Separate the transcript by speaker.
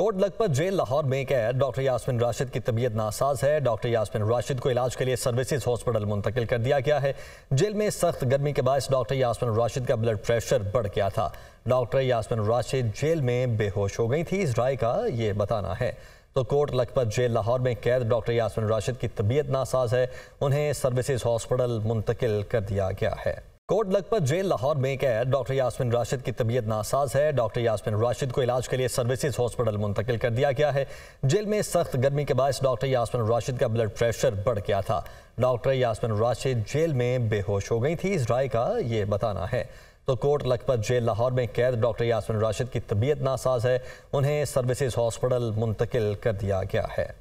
Speaker 1: coat Lakhpat jail Lahore में कैद doctor Yasmin Rashid की तबीयत नासाज है डॉक्टर यासमिन राशिद को इलाज के लिए सर्विसेज हॉस्पिटल मुंतकिल कर दिया गया है जेल में सख्त गर्मी के बायस डॉक्टर यासमिन राशिद का ब्लड प्रेशर बढ़ गया था डॉक्टर यासमिन राशिद जेल में बेहोश हो गई थी इस राय का ये बताना है तो कोट लखपत जेल लाहौर में कैद डॉक्टर यासमिन राशिद की तबीयत नासाज है उन्हें सर्विसेज हॉस्पिटल मुंतकिल कर दिया गया है कोट लखपत जेल लाहौर में कैद डॉक्टर यासमिन राशिद की तबीयत नासाज है डॉक्टर यासमिन राशिद को इलाज के लिए सर्विसेज हॉस्पिटल मुंतकिल कर दिया गया है जेल में सख्त गर्मी के बायस डॉक्टर यासमिन राशिद का ब्लड प्रेशर बढ़ गया था डॉक्टर यासमिन राशिद जेल में बेहोश हो गई थी इस राय का ये बताना है तो कोट लखपत जेल लाहौर में कैद डॉक्टर यासमिन राशिद की तबीयत नासाज है उन्हें सर्विसेज हॉस्पिटल मुंतकिल कर दिया गया है